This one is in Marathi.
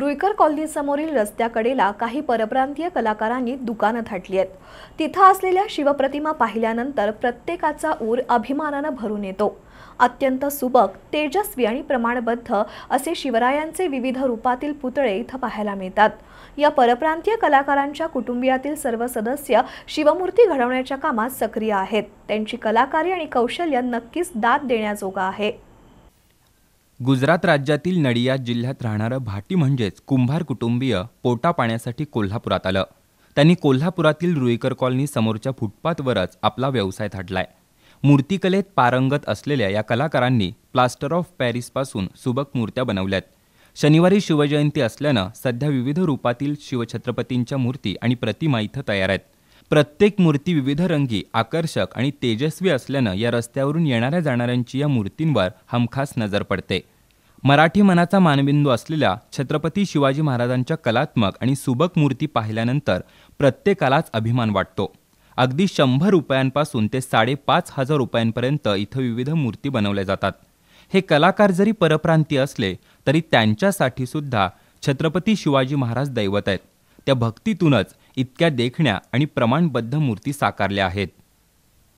रुईकर कॉलनीसमोरील रस्त्याकडेला काही परप्रांतीय कलाकारांनी दुकानं थाटली आहेत तिथं असलेल्या शिवप्रतिमा पाहिल्यानंतर प्रत्येकाचा ऊर अभिमानानं भरून येतो अत्यंत सुबक तेजस्वी आणि प्रमाणबद्ध असे शिवरायांचे विविध रूपातील पुतळे इथं पाहायला मिळतात या परप्रांतीय कलाकारांच्या कुटुंबियातील सर्व सदस्य शिवमूर्ती घडवण्याच्या कामात सक्रिय आहेत त्यांची कलाकारी आणि कौशल्य नक्कीच दाद देण्याजोगा आहे गुजरात राज्यातील नडियाद जिल्ह्यात राहणारं भाटी म्हणजेच कुंभार कुटुंबीय पोटा पाण्यासाठी कोल्हापुरात आलं त्यांनी कोल्हापुरातील रुईकर कॉलनी समोरच्या फुटपाथवरच आपला व्यवसाय थाटलाय मूर्तिकलेत पारंगत असलेल्या या कलाकारांनी प्लास्टर ऑफ पॅरिसपासून सुबक मूर्त्या बनवल्यात शनिवारी शिवजयंती असल्यानं सध्या विविध रूपातील शिवछत्रपतींच्या मूर्ती आणि प्रतिमा इथं तयार आहेत प्रत्येक मूर्ती विविध रंगी आकर्षक आणि तेजस्वी असल्यानं या रस्त्यावरून येणाऱ्या जाणाऱ्यांची या मूर्तींवर हमखास नजर पडते मराठी मनाचा मानबिंदू असलेल्या छत्रपती शिवाजी महाराजांच्या कलात्मक आणि सुबक मूर्ती पाहिल्यानंतर प्रत्येकालाच अभिमान वाटतो अगदी शंभर रुपयांपासून ते साडेपाच हजार रुपयांपर्यंत इथं विविध मूर्ती बनवल्या जातात हे कलाकार जरी परप्रांती असले तरी त्यांच्यासाठी सुद्धा छत्रपती शिवाजी महाराज दैवत आहेत त्या भक्तीतूनच इतक्या देखण्या आणि प्रमाणबद्ध मूर्ती साकारल्या आहेत